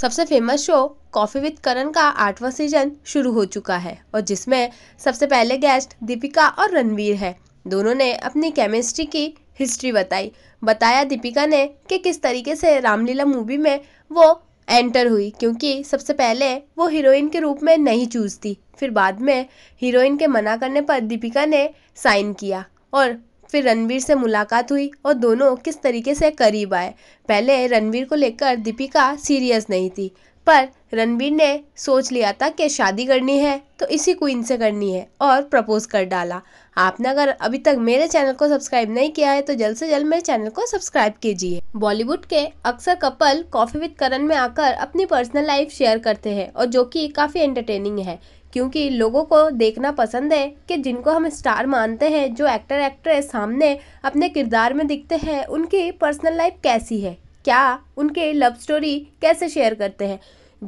सबसे famous show coffee with Karan का आठवां सीजन शुरू हो चुका है और जिसमें सबसे पहले गेस्ट दीपिका और रणवीर है दोनों ने अपनी केमिस्ट्री की हिस्ट्री बताई बताया दीपिका ने कि किस तरीके से रामलीला मूवी में वो एंटर हुई क्योंकि सबसे पहले वो हीरोइन के रूप में नहीं चूज़ थी फिर बाद में हीरोइन के मना करने पर दीपिका ने साइन किया और फिर रणवीर से मुलाकात हुई और दोनों किस तरीके से करीब आए पहले रणवीर को लेकर दीपिका सीरियस नहीं थी पर रणबीर ने सोच लिया था कि शादी करनी है तो इसी क्वीन से करनी है और प्रपोज़ कर डाला आपने अगर अभी तक मेरे चैनल को सब्सक्राइब नहीं किया है तो जल्द से जल्द मेरे चैनल को सब्सक्राइब कीजिए बॉलीवुड के अक्सर कपल कॉफ़ी विद करण में आकर अपनी पर्सनल लाइफ शेयर करते हैं और जो कि काफ़ी एंटरटेनिंग है क्योंकि लोगों को देखना पसंद है कि जिनको हम स्टार मानते हैं जो एक्टर एक्ट्रेस सामने अपने किरदार में दिखते हैं उनकी पर्सनल लाइफ कैसी है क्या उनके लव स्टोरी कैसे शेयर करते हैं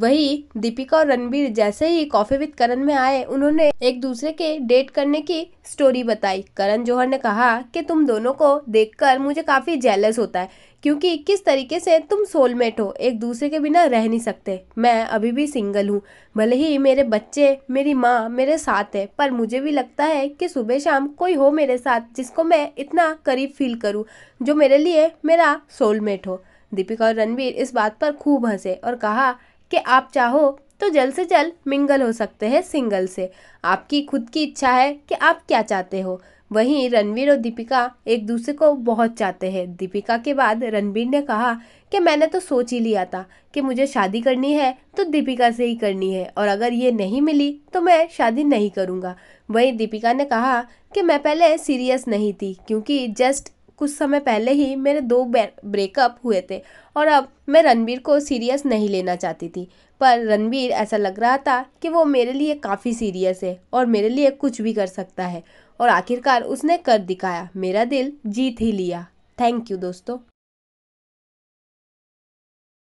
वही दीपिका और रणबीर जैसे ही कॉफ़ी विद करण में आए उन्होंने एक दूसरे के डेट करने की स्टोरी बताई करण जौहर ने कहा कि तुम दोनों को देखकर मुझे काफ़ी जेलस होता है क्योंकि किस तरीके से तुम सोलमेट हो एक दूसरे के बिना रह नहीं सकते मैं अभी भी सिंगल हूँ भले ही मेरे बच्चे मेरी माँ मेरे साथ है पर मुझे भी लगता है कि सुबह शाम कोई हो मेरे साथ जिसको मैं इतना करीब फील करूँ जो मेरे लिए मेरा सोलमेट हो दीपिका और रणवीर इस बात पर खूब हंसे और कहा कि आप चाहो तो जल्द से जल्द मिंगल हो सकते हैं सिंगल से आपकी खुद की इच्छा है कि आप क्या चाहते हो वहीं रणवीर और दीपिका एक दूसरे को बहुत चाहते हैं दीपिका के बाद रणवीर ने कहा कि मैंने तो सोच ही लिया था कि मुझे शादी करनी है तो दीपिका से ही करनी है और अगर ये नहीं मिली तो मैं शादी नहीं करूँगा वहीं दीपिका ने कहा कि मैं पहले सीरियस नहीं थी क्योंकि जस्ट कुछ समय पहले ही मेरे दो ब्रेकअप हुए थे और अब मैं रणबीर को सीरियस नहीं लेना चाहती थी पर रणबीर ऐसा लग रहा था कि वो मेरे लिए काफ़ी सीरियस है और मेरे लिए कुछ भी कर सकता है और आखिरकार उसने कर दिखाया मेरा दिल जीत ही लिया थैंक यू दोस्तों